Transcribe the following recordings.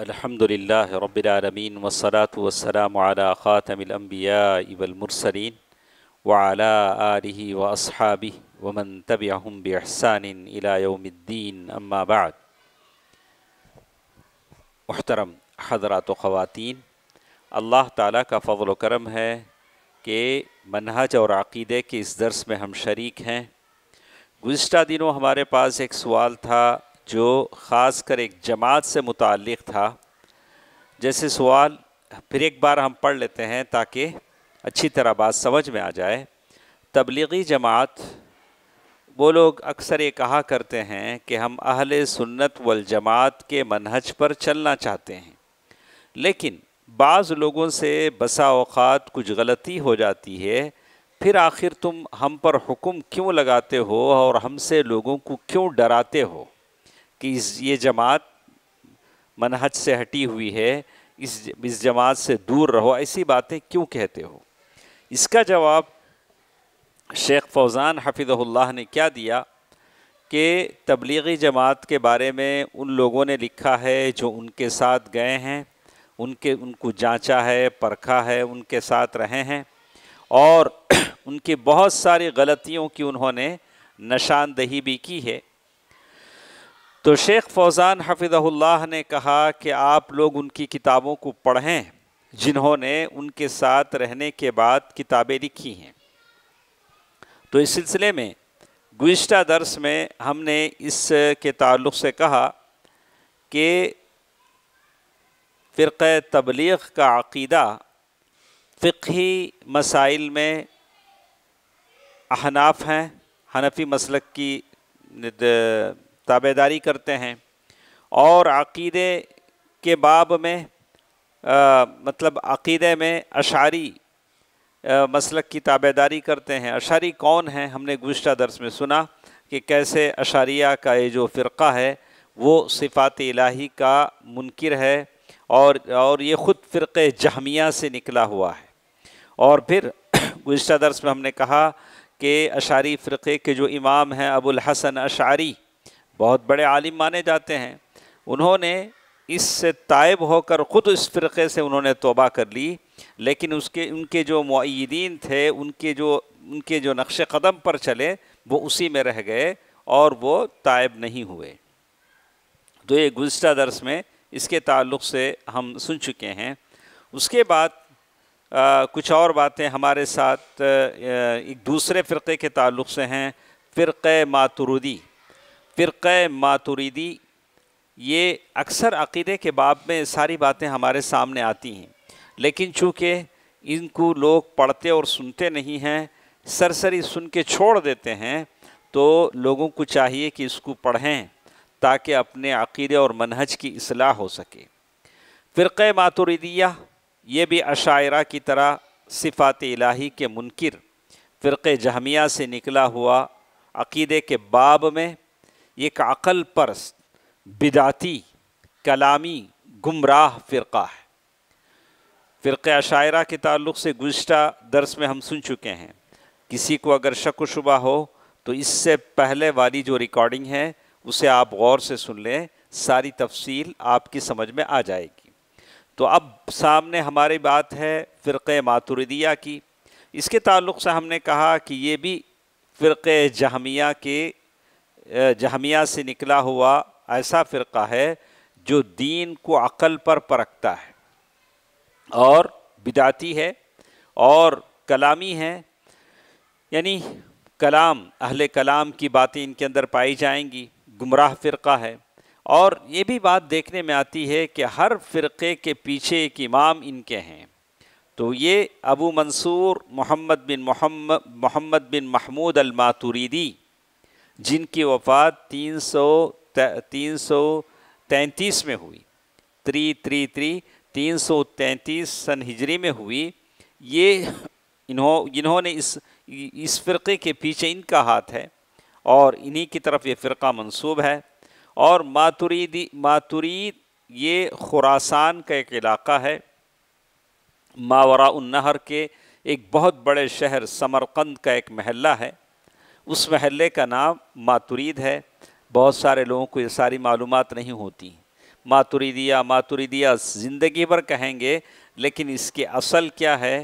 अल्हम्दुलिल्लाह रब्बिल आलमीन वस्सलातु वस्सलाम अला खातमिल अंबिया वल मुरसलीन व अला आलिहि व अस्हाबि व मन तबिअहुम बि इहसान इला यौमिद्दीन अम्मा बाद मुहतरम हजरात ख़वातीन अल्लाह ताला का फजल करम है कि मनहज और अक़ीदे के इस दर्स में हम शरीक हैं गुज्त दिनों हमारे पास एक सवाल था जो ख़ास कर एक जमात से मुतक़ था जैसे सवाल फिर एक बार हम पढ़ लेते हैं ताकि अच्छी तरह बात समझ में आ जाए तबलीगी जमात वो लोग अक्सर ये कहा करते हैं कि हम अहल सुन्नत वल जमात के मनहज पर चलना चाहते हैं लेकिन बाज़ लोगों से बसा अवत कुछ गलती हो जाती है फिर आखिर तुम हम पर हुक्म क्यों लगाते हो और हमसे लोगों को क्यों डराते हो कि इस ये जमात मनहज से हटी हुई है इस इस जमात से दूर रहो ऐसी बातें क्यों कहते हो इसका जवाब शेख फौज़ान हफिज़ल्ला ने क्या दिया कि तबलीगी जमात के बारे में उन लोगों ने लिखा है जो उनके साथ गए हैं उनके उनको जांचा है परखा है उनके साथ रहे हैं और उनकी बहुत सारी गलतियों की उन्होंने निशानदही भी की है तो शेख फौज़ान हफिज़ल्लाह ने कहा कि आप लोग उनकी किताबों को पढ़ें जिन्होंने उनके साथ रहने के बाद किताबें लिखी हैं तो इस सिलसिले में गुज्त दर्स में हमने इस के ताल्लुक़ से कहा कि फ़िरक़ तबलीग का अक़ीदा फ़ी मसाइल में अहनाफ हैं हनफी मसलक की ताबेदारी करते हैं और अक़ीदे के बाब में आ, मतलब अक़ीदे में अशारी आ, मसलक की ताबेदारी करते हैं अशारी कौन है हमने गुज्त दर्स में सुना कि कैसे अशारिया का ये जो फ़िरका है वो सिफ़ात इलाही का मुनकर है और और ये ख़ुद फ़िरक़ जहमिया से निकला हुआ है और फिर गुज्त दर्स में हमने कहा कि अशारी फ़िरक़े के जो इमाम हैं अबुल हसन अशारी बहुत बड़े आलिम माने जाते हैं उन्होंने इससे तायब होकर ख़ुद इस फ़िरक़े से उन्होंने तोबा कर ली लेकिन उसके उनके जो मुदीन थे उनके जो उनके जो नक्श कदम पर चले वो उसी में रह गए और वो तायब नहीं हुए तो ये गुज्त दर्स में इसके ताल्लुक़ से हम सुन चुके हैं उसके बाद आ, कुछ और बातें हमारे साथ आ, एक दूसरे फ़िरक़े के ताल्लुक़ से हैं फ़िरक़ मातरुदी फ़िरक़ मातुरीदी ये अक्सर अक़ीदे के बाब में सारी बातें हमारे सामने आती हैं लेकिन चूँकि इनको लोग पढ़ते और सुनते नहीं हैं सरसरी सुन के छोड़ देते हैं तो लोगों को चाहिए कि इसको पढ़ें ताकि अपने अक़ीदे और मनहज की असलाह हो सके फ़िरक़ मातुरीदिया ये भी अशायरा की तरह सिफ़ात इलाही के मुनकर फ़िरक़ जहमिया से निकला हुआ अक़ीदे के बाब में एक अक़ल परस्त बिदाती कलामी गुमराह फ़िरका है फ़िरक़ शायरा के ताल्लुक से गुज्त दर्स में हम सुन चुके हैं किसी को अगर शक व शुबा हो तो इससे पहले वाली जो रिकॉर्डिंग है उसे आप गौर से सुन लें सारी तफसील आपकी समझ में आ जाएगी तो अब सामने हमारी बात है फ़िरक़ मातुरदिया की इसके ताल्लुक से हमने कहा कि ये भी फ़िरक़ जहमिया के जहमिया से निकला हुआ ऐसा फ़िरका है जो दीन को अक़ल पर परखता है और बिदाती है और कलामी है यानी कलाम अहल कलाम की बातें इनके अंदर पाई जाएंगी गुमराह फ़िरका है और ये भी बात देखने में आती है कि हर फ़िरके के पीछे एक इमाम इनके हैं तो ये अबू मंसूर मोहम्मद बिन मोहम्मद मोहम्मद बिन महमूद अलमातुरीदी जिनकी वफात तीन सौ तीन सौ तैंतीस में हुई त्री त्री त्री तीन सौ तैंतीस सन हिजरी में हुई ये इन्हों जिन्होंने इस इस फ़िरक़े के पीछे इनका हाथ है और इन्हीं की तरफ ये फ़िरका मंसूब है और मातुरीदी मातुरीद ये खुरासान का एक इलाका है मावरा नहर के एक बहुत बड़े शहर समरकंद का एक महल्ला है उस महल्ले का नाम मातुरीद है बहुत सारे लोगों को ये सारी मालूम नहीं होती मातुरीदिया मातुरीदिया ज़िंदगी भर कहेंगे लेकिन इसके असल क्या है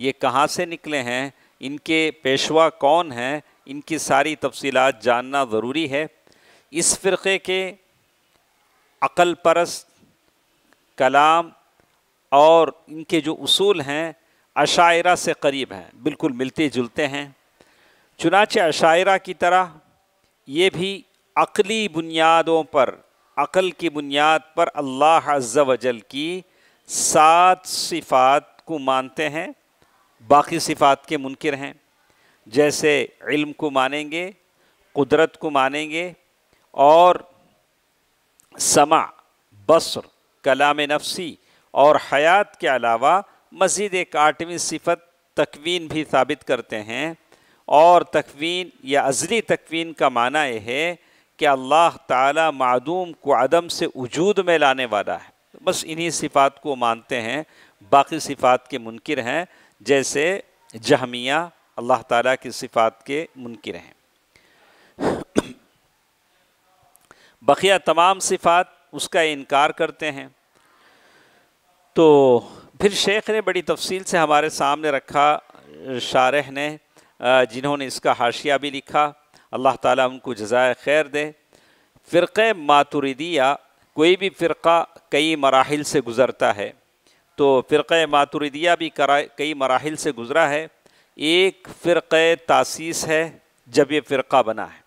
ये कहाँ से निकले हैं इनके पेशवा कौन हैं इनकी सारी तफसीलात जानना ज़रूरी है इस फ़िरक़े के अक़ल परस्त कलाम और इनके जो असूल हैं अशायरा से करीब हैं बिल्कुल मिलते जुलते हैं चुनाच अशायरा की तरह ये भी अकली बुनियादों पर अक़ल की बुनियाद पर अल्लाह अज्जा वजल की सात सिफ़ात को मानते हैं बाकी सिफ़ात के मुनकर हैं जैसे इल्म को मानेंगे कुदरत को मानेंगे और समा बसर कलाम नफसी और हयात के अलावा मज़ीद एक आठवीं सिफत तकवीन भी साबित करते हैं और तकवीन या अजली तकवीन का माना यह है कि अल्लाह ताला मादूम को आदम से वजूद में लाने वाला है तो बस इन्हीं सिफ़ात को मानते हैं बाकी सिफ़ात के मुनकर हैं जैसे जहमिया अल्लाह ताला की सिफ़ात के मुनकर हैं बकिया तमाम सिफ़ात उसका इनकार करते हैं तो फिर शेख ने बड़ी तफसील से हमारे सामने रखा शारह ने जिन्होंने इसका हाशिया भी लिखा अल्लाह ताला उनको जजाय खैर दे फ़िरक़ मातुरदिया कोई भी फ़िरका कई मराहल से गुज़रता है तो फ़िरक़ मातुरदिया भी कई मराहल से गुज़रा है एक फ़िरक़ तासीस है जब ये फ़िरका बना है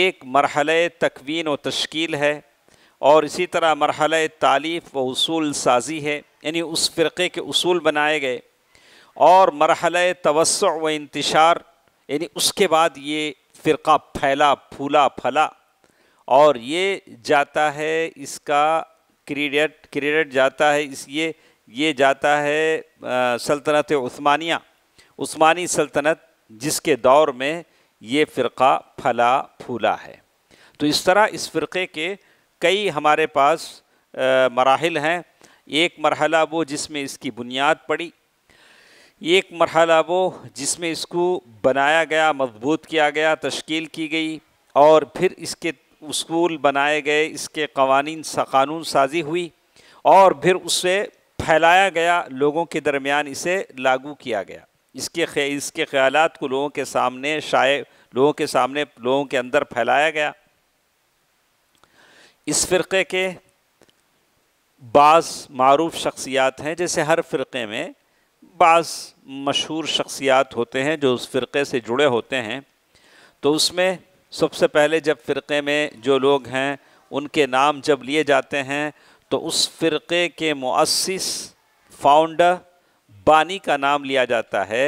एक मरहल तकवीन व तश्कील है और इसी तरह मरहल तालीफ़ व असूल साजी है यानी उस फ़िरक़े के असूल बनाए गए और मरहल तवस् व इंतशार यानी उसके बाद ये फ़िरका फैला फूला फला और ये जाता है इसका क्रेडिट क्रेडिट जाता है इसलिए ये जाता है सल्तनत उस्मानिया उस्मानी सल्तनत जिसके दौर में ये फ़िरका फला फूला है तो इस तरह इस फ़िरक़े के कई हमारे पास मराहल हैं एक मरहला वो जिसमें इसकी बुनियाद पड़ी एक मरहला वो जिसमें इसको बनाया गया मजबूत किया गया तश्कील की गई और फिर इसके उसूल बनाए गए इसके कवानीन सा कानून साजी हुई और फिर उसे फैलाया गया लोगों के दरमियान इसे लागू किया गया इसके खे, इसके ख्याल को लोगों के सामने शाये लोगों के सामने लोगों के अंदर फैलाया गया इस फ़िरक़े के बाज़ मरूफ शख्सियात हैं जैसे हर फ़िरक़े में पास मशहूर शख्सियात होते हैं जो उस फ़िरक़े से जुड़े होते हैं तो उसमें सबसे पहले जब फ़िरक़े में जो लोग हैं उनके नाम जब लिए जाते हैं तो उस फ़िरक़े के मुअस्स फाउंडर बानी का नाम लिया जाता है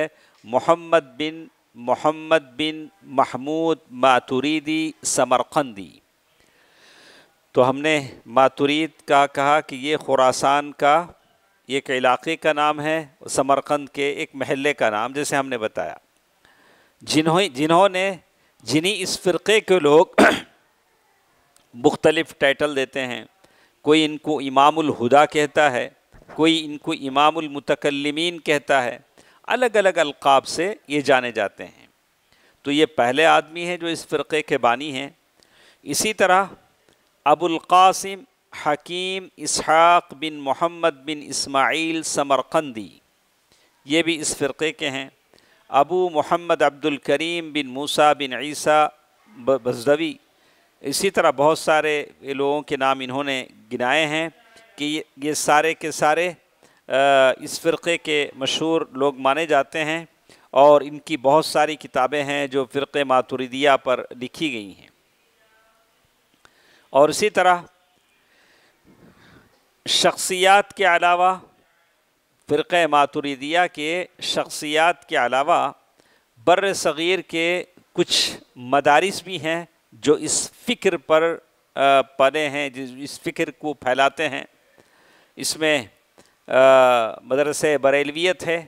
Muhammad bin Muhammad bin Mahmud Maturidi Samarkandi तो हमने मातुरीद का कहा कि ये खुरासान का ये एक इलाके का नाम है समरकंद के एक महल्ले का नाम जैसे हमने बताया जिन्हों जिन्होंने जिन्हीं इस फ़िरक़े के लोग मुख्तलिफ़ टाइटल देते हैं कोई इनको इमामुल हुदा कहता है कोई इनको इमामुल मुतकलमीन कहता है अलग अलग अलकाब से ये जाने जाते हैं तो ये पहले आदमी हैं जो इस फ़िरक़े के बानी हैं इसी तरह Abul Qasim Hakim Ishaq bin Muhammad bin Ismail Samarkandi ये भी इस फ़िरक़े के हैं अबू मोहम्मद अब्दुल करीम बिन मूसा बिन ईसा बजदवी इसी तरह बहुत सारे लोगों के नाम इन्होंने गिनाए हैं कि ये सारे के सारे इस फ़िरक़े के मशहूर लोग माने जाते हैं और इनकी बहुत सारी किताबें हैं जो फ़िरक़े मातुरिदिया पर लिखी गई हैं और इसी तरह शख्सियात के अलावा फ़िरक़ मातुरीदिया के शख्सियात के अलावा बर सग़ीर के कुछ मदारस भी हैं जो इस फ़िक्र पर पले हैं जिस इस फ़िक्र को फैलाते हैं इसमें मदरस बरेलवियत है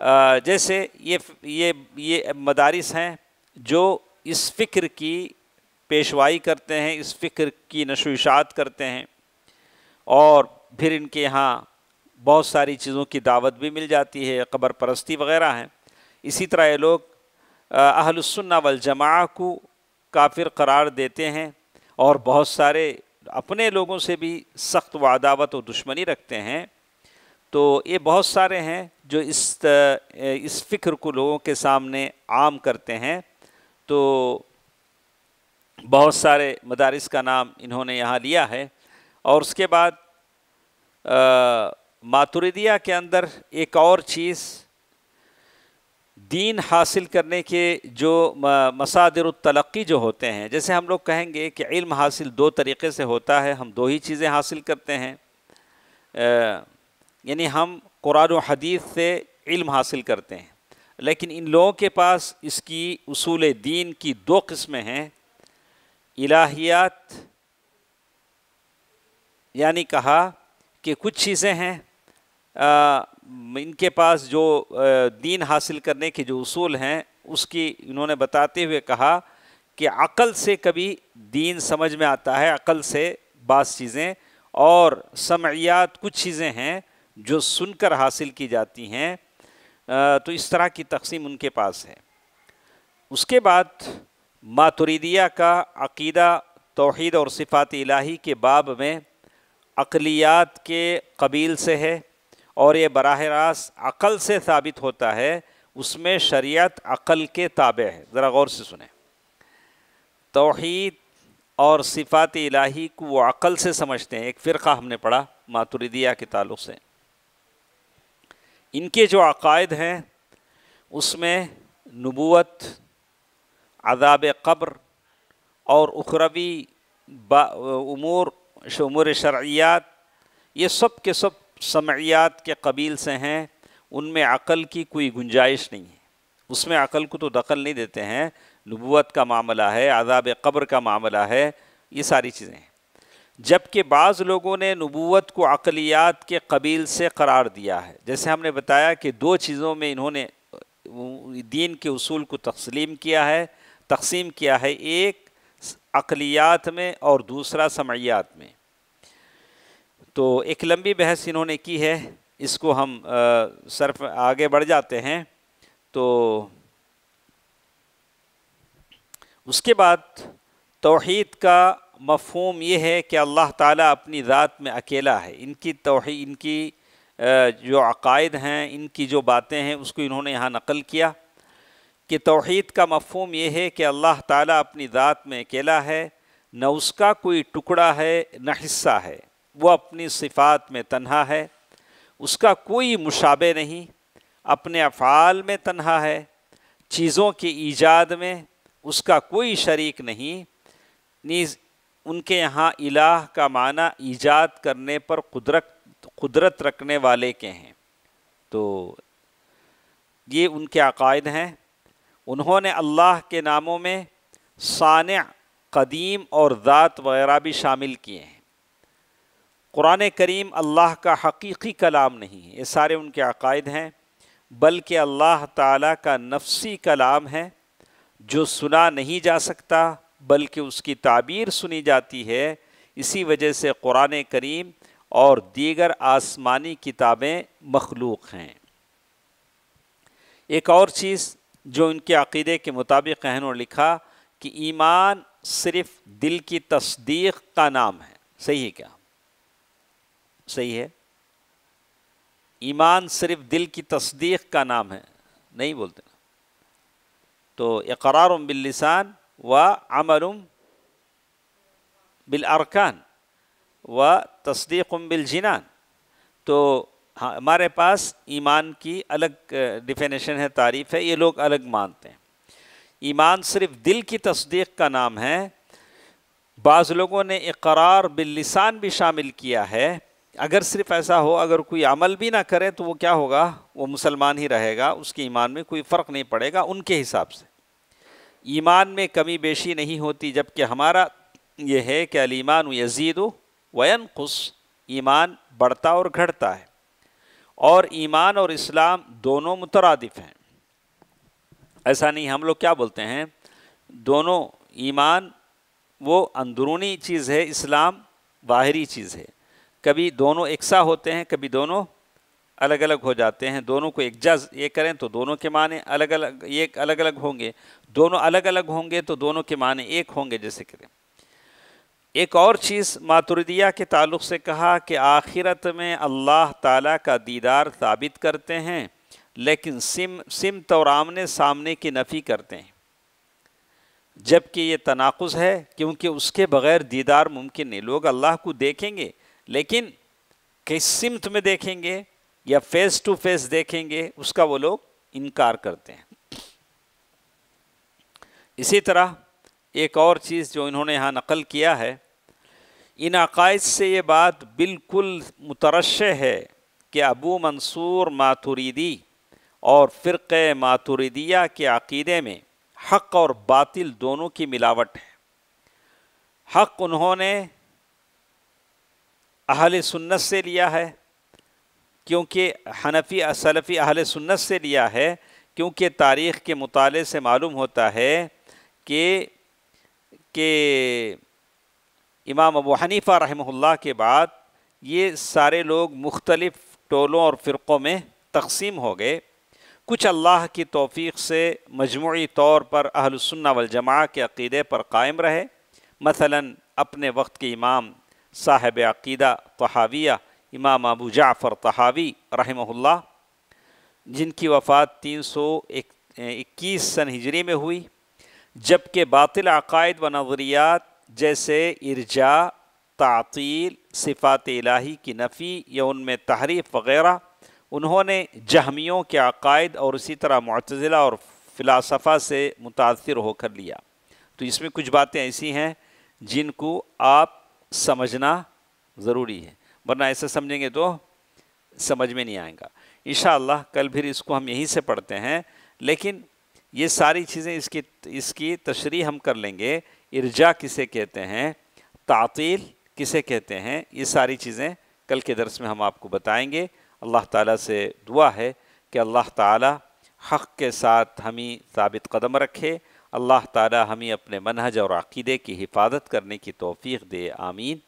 आ, जैसे ये ये ये मदारस हैं जो इस फ़िक्र की पेशवाई करते हैं इस फ़िक्र की नशोशात करते हैं और फिर इनके यहाँ बहुत सारी चीज़ों की दावत भी मिल जाती है कबर परस्ती वगैरह हैं इसी तरह ये लोग अहलसन्ना वल को काफिर करार देते हैं और बहुत सारे अपने लोगों से भी सख्त व अदावत और दुश्मनी रखते हैं तो ये बहुत सारे हैं जो इस इस फ़िक्र को लोगों के सामने आम करते हैं तो बहुत सारे मदारस का नाम इन्होंने यहाँ लिया है और उसके बाद मातुरिदिया के अंदर एक और चीज़ दीन हासिल करने के जो मसादर तरक्की जो होते हैं जैसे हम लोग कहेंगे कि इल्म हासिल दो तरीके से होता है हम दो ही चीज़ें हासिल करते हैं यानी हम कुरान हदीस से इल्म हासिल करते हैं लेकिन इन लोगों के पास इसकी उसूल दीन की दो किस्में हैं इलाहियात यानी कहा कि कुछ चीज़ें हैं आ, इनके पास जो दीन हासिल करने के जो असूल हैं उसकी इन्होंने बताते हुए कहा कि अक़ल से कभी दीन समझ में आता है अक़ल से बास चीज़ें और समयात कुछ चीज़ें हैं जो सुनकर हासिल की जाती हैं तो इस तरह की तकसीम उनके पास है उसके बाद मातुरीदिया का अकीदा तोहद और सिफ़ात इलाही के बाब में अकलियात के कबील से है और ये बरह रास्त अक़ल से साबित होता है उसमें शरीयत अक़ल के ताबे है ज़रा गौर से सुने तोहद और सिफ़ात इलाही को वो अक़ल से समझते हैं एक फ़िरका हमने पढ़ा मातुरदिया के ताल्लुक से इनके जो अकायद हैं उसमें नबूत अदाब कब्र और उखरवी उमूर शमूर शर्यात ये सब के सब समयात के कबील से हैं उनमें अक़ल की कोई गुंजाइश नहीं है उसमें अक़ल को तो दखल नहीं देते हैं नबूत का मामला है आदाब कब्र का मामला है ये सारी चीज़ें हैं जबकि बाज़ लोगों ने नबूत को अकलियात के कबील से करार दिया है जैसे हमने बताया कि दो चीज़ों में इन्होंने दीन के असूल को तकसलीम किया है तकसीम किया है एक अकलियात में और दूसरा समयात में तो एक लंबी बहस इन्होंने की है इसको हम सर्फ आगे बढ़ जाते हैं तो उसके बाद तोहद का मफहम यह है कि अल्लाह ताला अपनी रात में अकेला है इनकी तोहही इनकी जो अकायद हैं इनकी जो बातें हैं उसको इन्होंने यहाँ नकल किया कि तोहद का मफहम यह है कि अल्लाह ताली अपनी ज़ात में अकेला है न उसका कोई टुकड़ा है न हिस्सा है वह अपनी सिफात में तनहा है उसका कोई मुशाबे नहीं अपने अफ़ाल में तनहा है चीज़ों के ईजाद में उसका कोई शरीक नहीं नीज उनके यहाँ इलाह का माना ईजाद करने पर कुदरत कुदरत रखने वाले के हैं तो ये उनके अकायद हैं उन्होंने अल्लाह के नामों में सान कदीम और ज़ात वगैरह भी शामिल किए हैं क़ुरान करीम अल्लाह का हकीकी कलाम नहीं है ये सारे उनके अकायद हैं बल्कि अल्लाह ताला का नफसी कलाम है जो सुना नहीं जा सकता बल्कि उसकी ताबीर सुनी जाती है इसी वजह से क़ुरान करीम और दीगर आसमानी किताबें मखलूक हैं एक और चीज़ जो इनके अकीदे के मुताबिक कहन और लिखा कि ईमान सिर्फ दिल की तस्दीक का नाम है सही है क्या सही है ईमान सिर्फ दिल की तस्दीक का नाम है नहीं बोलते ना तो इकरार बिल्लिसान व अमर उम बिल अरकान व तस्दीक बिल जिनान तो हाँ हमारे पास ईमान की अलग डिफिनेशन है तारीफ़ है ये लोग अलग मानते हैं ईमान सिर्फ दिल की तस्दीक का नाम है बाज़ लोगों ने इकरार बिल्लिसान भी शामिल किया है अगर सिर्फ ऐसा हो अगर कोई अमल भी ना करे तो वो क्या होगा वो मुसलमान ही रहेगा उसके ईमान में कोई फ़र्क नहीं पड़ेगा उनके हिसाब से ईमान में कमी बेशी नहीं होती जबकि हमारा ये है कि अलीमान यजीद वयन खुश ईमान बढ़ता और घटता है और ईमान और इस्लाम दोनों मुतरदफ हैं ऐसा नहीं हम लोग क्या बोलते हैं दोनों ईमान वो अंदरूनी चीज़ है इस्लाम बाहरी चीज़ है कभी दोनों एकसा होते हैं कभी दोनों अलग अलग हो जाते हैं दोनों को एक जज ये करें तो दोनों के माने अलग अलग ये अलग अलग होंगे दोनों अलग अलग होंगे तो दोनों के माने एक होंगे जैसे करें एक और चीज़ मातुरदिया के ताल्लुक़ से कहा कि आखिरत में अल्लाह ताला का दीदार साबित करते हैं लेकिन सिम सिम तो आमने सामने की नफ़ी करते हैं जबकि ये तनाक़ है क्योंकि उसके बग़ैर दीदार मुमकिन नहीं लोग अल्लाह को देखेंगे लेकिन किस सिमत में देखेंगे या फेस टू फेस देखेंगे उसका वो लोग इनकार करते हैं इसी तरह एक और चीज़ जो इन्होंने यहाँ नकल किया है इन अकायद से ये बात बिल्कुल मुतरश है कि अबू मंसूर मातुरीदी और फ़िरक़ मातुरीदिया के अक़ीदे में हक़ और बातिल दोनों की मिलावट है हक़ उन्होंने अहल सुन्नत से लिया है क्योंकि हनफी असलफ़ी अहल सुन्नत से लिया है क्योंकि तारीख़ के मुताले से मालूम होता है कि कि इमाम अबू हनीफ़ा रहमहुल्लाह के बाद ये सारे लोग मुख्तलिफ़ टोलों और फ़िरक़ों में तकसीम हो गए कुछ अल्लाह की तोफ़ी से मजमू तौर पर अहलसन्ना वलजमा के अक़ीदे पर कायम रहे मसलन अपने वक्त के इमाम साहब अक़ीदा तहाविया इमाम अबू जाफ़र तहावी रहमहुल्ला जिनकी वफ़ात तीन सौ इक्कीस सन हिजरी में हुई जबकि बातिल अकायद व नज़रियात जैसे इर्जा तातील सिफ़ात इलाही की नफ़ी या उनमें तहरीफ वगैरह उन्होंने जहमियों के अकायद और उसी तरह मतजिला और फ़िलासफ़ा से मुतासर होकर लिया तो इसमें कुछ बातें ऐसी हैं जिनको आप समझना ज़रूरी है वरना ऐसा समझेंगे तो समझ में नहीं आएगा इन कल फिर इसको हम यहीं से पढ़ते हैं लेकिन ये सारी चीज़ें इसकी इसकी तशरी हम कर लेंगे इर्जा किसे कहते हैं तातील किसे कहते हैं ये सारी चीज़ें कल के दरस में हम आपको बताएंगे अल्लाह ताला से दुआ है कि अल्लाह ताला हक़ के साथ हमें साबित कदम रखे अल्लाह ताला हमें अपने मनहज और अक़ीदे की हिफाजत करने की तोफ़ी दे आमीन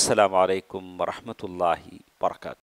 अल्लाम वरहमल वर्का